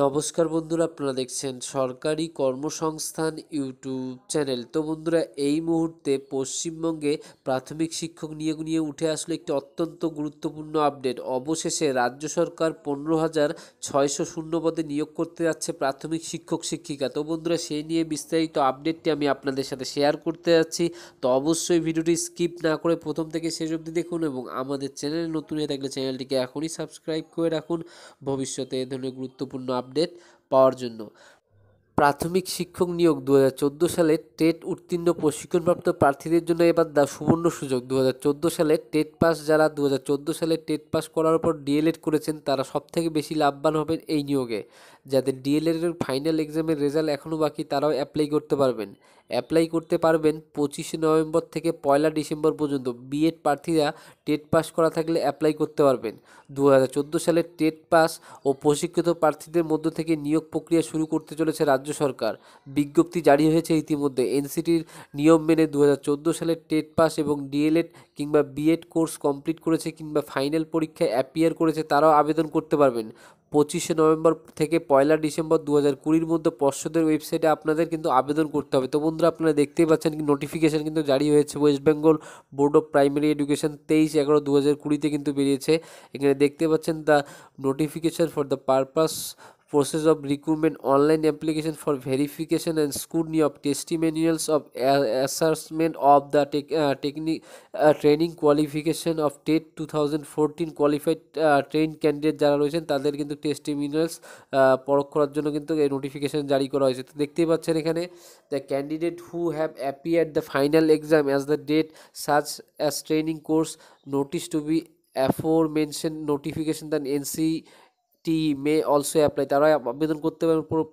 নমস্কার বন্ধুরা আপনারা দেখছেন সরকারি কর্মসংস্থান ইউটিউব চ্যানেল তো বন্ধুরা এই মুহূর্তে পশ্চিমবঙ্গে প্রাথমিক শিক্ষক নিয়োগ নিয়ে উঠে আসলো একটি অত্যন্ত গুরুত্বপূর্ণ আপডেট অবশেষে রাজ্য সরকার পনেরো হাজার ছয়শো শূন্য পদে নিয়োগ করতে যাচ্ছে প্রাথমিক শিক্ষক শিক্ষিকা তো বন্ধুরা সেই নিয়ে বিস্তারিত আপডেটটি আমি আপনাদের সাথে শেয়ার করতে যাচ্ছি তো অবশ্যই ভিডিওটি স্কিপ না করে প্রথম থেকে শেষ অবধি দেখুন এবং আমাদের চ্যানেলে নতুন হয়ে থাকলে চ্যানেলটিকে এখনই সাবস্ক্রাইব করে রাখুন ভবিষ্যতে এ ধরনের গুরুত্বপূর্ণ আপডেট পাওয়ার জন্য প্রাথমিক শিক্ষক নিয়োগ দু সালে টেট উত্তীর্ণ প্রশিক্ষণপ্রাপ্ত প্রার্থীদের জন্য এবার দা সুবর্ণ সুযোগ দু সালে টেট পাস যারা দু সালে টেট পাস করার পর ডিএলএড করেছেন তারা সবথেকে বেশি লাভবান হবেন এই নিয়োগে যাদের ডিএলএডের ফাইনাল এক্সামের রেজাল্ট এখনও বাকি তারাও অ্যাপ্লাই করতে পারবেন অ্যাপ্লাই করতে পারবেন পঁচিশে নভেম্বর থেকে পয়লা ডিসেম্বর পর্যন্ত বিএড প্রার্থীরা টেট পাস করা থাকলে অ্যাপ্লাই করতে পারবেন দু সালে টেট পাস ও প্রশিক্ষিত প্রার্থীদের মধ্য থেকে নিয়োগ প্রক্রিয়া শুরু করতে চলেছে রাজ্য রাজ্য সরকার বিজ্ঞপ্তি জারি হয়েছে ইতিমধ্যে এনসিটির নিয়ম মেনে দু সালের টেট পাস এবং ডিএলএড কিংবা বিএড কোর্স কমপ্লিট করেছে কিংবা ফাইনাল পরীক্ষায় অ্যাপিয়ার করেছে তারাও আবেদন করতে পারবেন পঁচিশে নভেম্বর থেকে পয়লা ডিসেম্বর দু হাজার কুড়ির মধ্যে পর্ষদের ওয়েবসাইটে আপনাদের কিন্তু আবেদন করতে হবে তো বন্ধুরা আপনারা দেখতেই পাচ্ছেন কি নোটিফিকেশান কিন্তু জারি হয়েছে West Bengal board of primary education তেইশ এগারো দু হাজার কুড়িতে কিন্তু বেরিয়েছে এখানে দেখতে পাচ্ছেন the notification for the purpose process of recruitment online application for verification and scrutiny of testimonials of assessment of the tech, uh, technique uh, training qualification of TET two thousand fourteen qualified train candidate যারা রয়েছেন তাদের কিন্তু টেস্টিমিনালস পরখ করার জন্য কিন্তু এই notification জারি করা হয়েছে তো দেখতেই পাচ্ছেন এখানে the candidate who have appear the final exam as the date such as training course notice to be aforementioned notification than NC T may also apply তারা আবেদন করতে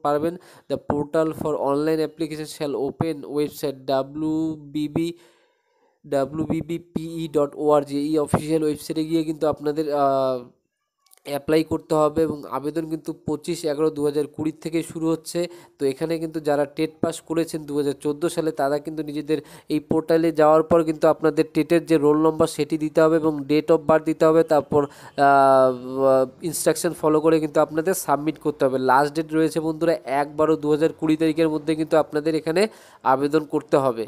পারবেন the portal for online application shall open website W BB W PE dot ORG এই official ওয়েবসাইটে গিয়ে কিন্তু আপনাদের apply করতে হবে এবং আবেদন কিন্তু পঁচিশ এগারো দু হাজার কুড়ির থেকে শুরু হচ্ছে তো এখানে কিন্তু যারা টেট পাস করেছেন দু হাজার চোদ্দো সালে তারা কিন্তু নিজেদের এই পোর্টালে যাওয়ার পর কিন্তু আপনাদের টেটের যে রোল নম্বর সেটি দিতে হবে এবং ডেট অফ বার্থ দিতে হবে তারপর ইনস্ট্রাকশন ফলো করে কিন্তু আপনাদের সাবমিট করতে হবে লাস্ট ডেট রয়েছে বন্ধুরা এক বারো দু হাজার কুড়ি তারিখের মধ্যে কিন্তু আপনাদের এখানে আবেদন করতে হবে